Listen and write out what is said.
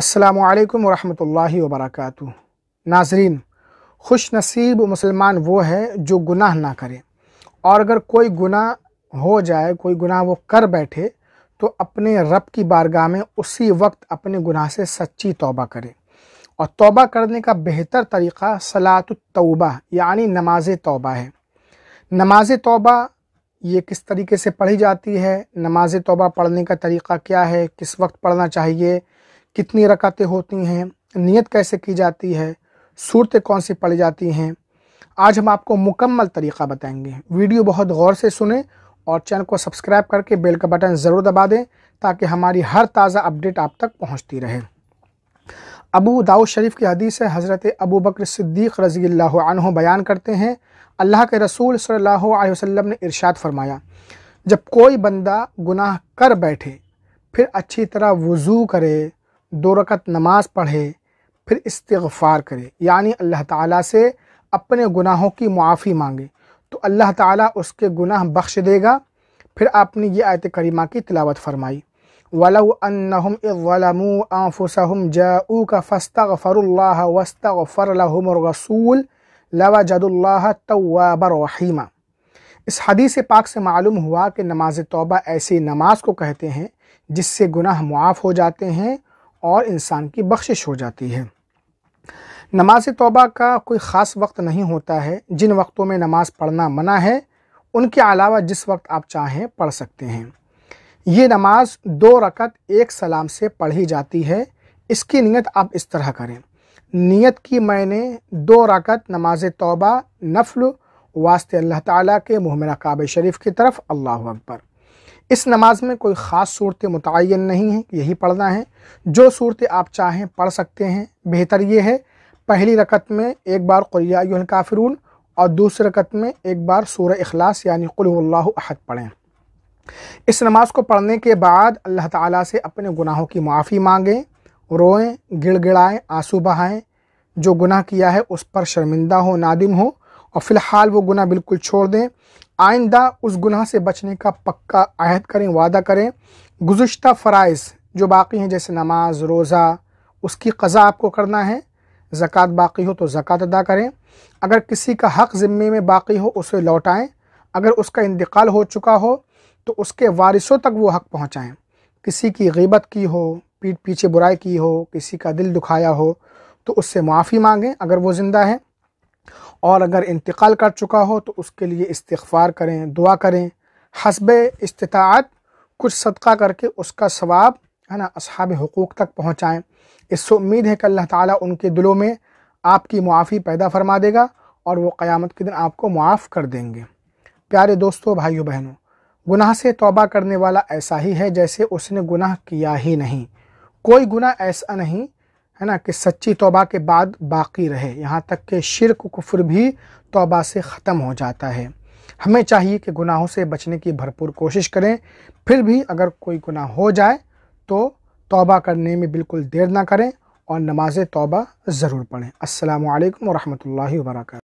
السلام علیکم ورحمۃ اللہ وبرکاتہ ناظرین خوش نصیب مسلمان وہ ہے جو گناہ نہ کرے اور اگر کوئی گناہ ہو جائے کوئی گناہ وہ کر بیٹھے تو اپنے رب کی بارگاہ میں اسی وقت اپنے گناہ سے سچی توبہ کرے اور توبہ کرنے کا بہتر طریقہ صلاة التوبہ یعنی نماز توبہ ہے نماز توبہ یہ کس طریقے سے پڑھی جاتی ہے نماز توبہ پڑھنے کا طریقہ کیا ہے کس وقت پڑھنا چاہیے کتنی رکعتیں ہوتی ہیں نیت کیسے کی جاتی ہے صورتیں کون سی پڑھ جاتی ہیں آج ہم آپ کو مکمل طریقہ بتائیں گے ویڈیو بہت غور سے سنیں اور چینل کو سبسکرائب کر کے بیل کا بٹن ضرور دبا دیں تاکہ ہماری ہر تازہ اپڈیٹ آپ تک پہنچتی رہے ابو دعو شریف کی حدیث ہے حضرت ابو بکر صدیق رضی اللہ عنہ بیان کرتے ہیں اللہ کے رسول صلی اللہ علیہ وسلم نے ارشاد فرمایا جب کوئی بندہ گناہ کر بیٹھے پھر اچھی طرح وضو کرے دو رکعت نماز پڑھے پھر استغفار کرے یعنی اللہ تعالیٰ سے اپنے گناہوں کی معافی مانگے تو اللہ تعالیٰ اس کے گناہ بخش دے گا پھر آپ نے یہ آیت کریمہ کی تلاوت فرمائی وَلَوْ أَنَّهُمْ إِذْ ظَلَمُوا أَنفُسَهُمْ جَاءُوكَ فَاسْتَغْفَرُوا اللَّهَ اللہ لَهُمُ الرَّسُولُ لَوَجَدُ اللَّهَ تَوَّابَ رَحِيمًا اس حدیث پاک سے معلوم ہوا کہ نماز توبہ ایسی نماز کو کہتے ہیں جس سے گناہ معاف ہو جاتے ہیں اور انسان کی بخشش ہو جاتی ہے نماز توبہ کا کوئی خاص وقت نہیں ہوتا ہے جن وقتوں میں نماز پڑھنا منع ہے ان کے علاوہ جس وقت آپ چاہیں پڑھ سکتے ہیں یہ نماز دو رکعت ایک سلام سے پڑھی جاتی ہے اس کی نیت آپ اس طرح کریں نیت کی میں نے دو رکعت نماز توبہ نفل واسطے اللہ تعالیٰ کے محمرہ قعاب شریف کی طرف اللہ اکبر اس نماز میں کوئی خاص صورتیں متعین نہیں ہیں یہی پڑھنا ہے جو صورتیں آپ چاہیں پڑھ سکتے ہیں بہتر یہ ہے پہلی رکعت میں ایک بار ایوہ الکافرون اور دوسری رکعت میں ایک بار سورہ اخلاص یعنی قلو اللہ احد پڑھیں اس نماز کو پڑھنے کے بعد اللہ تعالیٰ سے اپنے گناہوں کی معافی مانگیں روئیں گڑ گڑائیں آنسو بہائیں جو گناہ کیا ہے اس پر شرمندہ ہو نادم ہو اور فی الحال وہ گناہ بالکل چھوڑ دیں آئندہ اس گناہ سے بچنے کا پکا عہد کریں وعدہ کریں گزشتہ فرائض جو باقی ہیں جیسے نماز روزہ اس کی قضا آپ کو کرنا ہے زکوٰۃ باقی ہو تو زکاة ادا کریں اگر کسی کا حق ذمے میں باقی ہو اسے لوٹائیں اگر اس کا انتقال ہو چکا ہو تو اس کے وارثوں تک وہ حق پہنچائیں کسی کی غیبت کی ہو پیٹ پیچھے برائی کی ہو کسی کا دل دکھایا ہو تو اس سے معافی مانگیں اگر وہ زندہ ہے اور اگر انتقال کر چکا ہو تو اس کے لیے استغفار کریں دعا کریں حسب استطاعت کچھ صدقہ کر کے اس کا ثواب ہے نا اصحاب حقوق تک پہنچائیں اس سے امید ہے کہ اللہ تعالیٰ ان کے دلوں میں آپ کی معافی پیدا فرما دے گا اور وہ قیامت کے دن آپ کو معاف کر دیں گے پیارے دوستوں بھائیوں بہنوں گناہ سے توبہ کرنے والا ایسا ہی ہے جیسے اس نے گناہ کیا ہی نہیں کوئی گناہ ایسا نہیں ہے نا کہ سچی توبہ کے بعد باقی رہے یہاں تک کہ شرک و کفر بھی توبہ سے ختم ہو جاتا ہے ہمیں چاہیے کہ گناہوں سے بچنے کی بھرپور کوشش کریں پھر بھی اگر کوئی گناہ ہو جائے تو توبہ کرنے میں بالکل دیر نہ کریں اور نماز توبہ ضرور پڑھیں السلام علیکم ورحمۃ اللہ وبرکاتہ